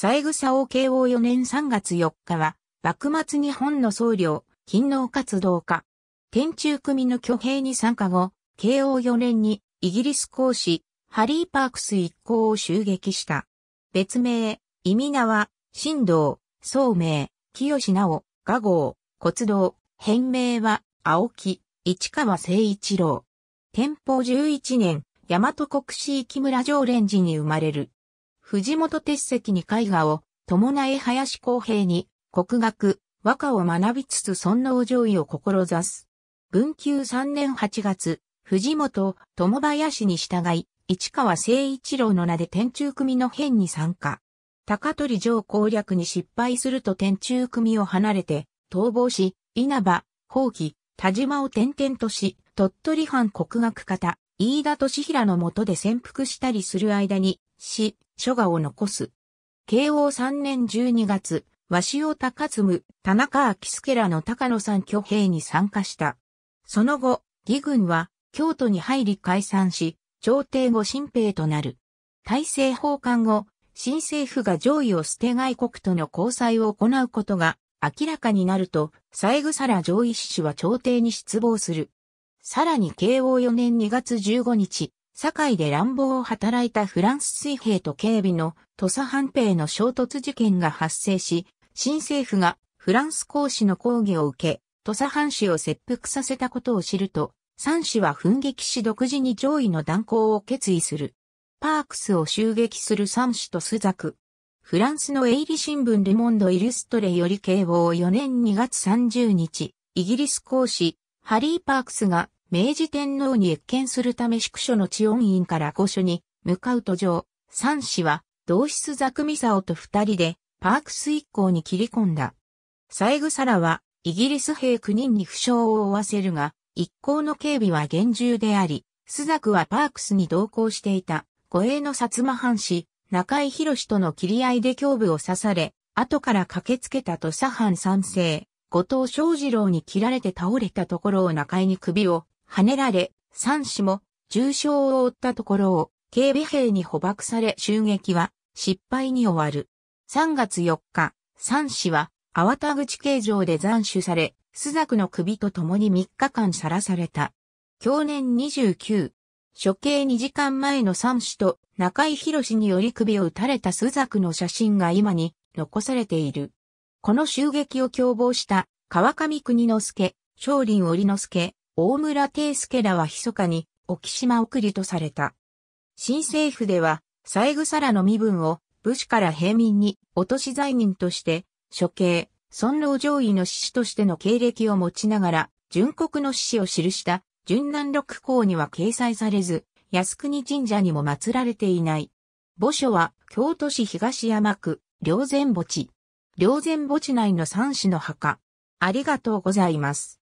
三枝王慶応4年3月4日は、幕末日本の僧侶、勤労活動家。天中組の挙兵に参加後、慶応4年にイギリス公使、ハリー・パークス一行を襲撃した。別名、意味名は、神道、宗明、清直、画号、骨道、変名は、青木、市川誠一郎。天保11年、大和国市木村常連寺に生まれる。藤本鉄石に絵画を、伴え林公平に、国学、和歌を学びつつ尊王上位を志す。文久3年8月、藤本、友林に従い、市川誠一郎の名で天中組の変に参加。高取城攻略に失敗すると天中組を離れて、逃亡し、稲葉、宝器、田島を転々とし、鳥取藩国学方、飯田敏平の下で潜伏したりする間に、し、書画を残す。慶応3年12月、鷲尾高嗣、田中昭助らの高野山挙兵に参加した。その後、義軍は京都に入り解散し、朝廷後新兵となる。大政奉還後、新政府が上位を捨て外国との交際を行うことが明らかになると、三枝ら上位志士は朝廷に失望する。さらに慶応4年2月15日、堺で乱暴を働いたフランス水兵と警備の土佐藩兵の衝突事件が発生し、新政府がフランス公使の抗議を受け、土佐藩士を切腹させたことを知ると、三氏は奮撃し独自に上位の断行を決意する。パークスを襲撃する三氏とスザク。フランスの営利新聞ルモンド・イルストレより警報4年2月30日、イギリス公使、ハリー・パークスが明治天皇に謁見するため宿所の治温院から御所に向かう途上、三氏は同室ザクミサオと二人でパークス一行に切り込んだ。サイグサラはイギリス兵九人に負傷を負わせるが、一行の警備は厳重であり、スザクはパークスに同行していた護衛の薩摩藩士、中井博士との切り合いで胸部を刺され、後から駆けつけた土佐藩三世、後藤昌二郎に切られて倒れたところを中井に首をはねられ、三氏も重傷を負ったところを警備兵に捕獲され襲撃は失敗に終わる。3月4日、三氏は粟田口刑場で斬首され、朱雀の首と共に3日間さらされた。去年29、処刑2時間前の三氏と中井博士により首を撃たれた朱雀の写真が今に残されている。この襲撃を共謀した川上国之助、松林織之助、大村圭介らは密かに、沖島送りとされた。新政府では、三草らの身分を、武士から平民に、落とし罪人として、処刑、尊老上位の志士としての経歴を持ちながら、純国の志士を記した、純南六項には掲載されず、靖国神社にも祀られていない。墓所は、京都市東山区、両前墓地。両前墓地内の三種の墓。ありがとうございます。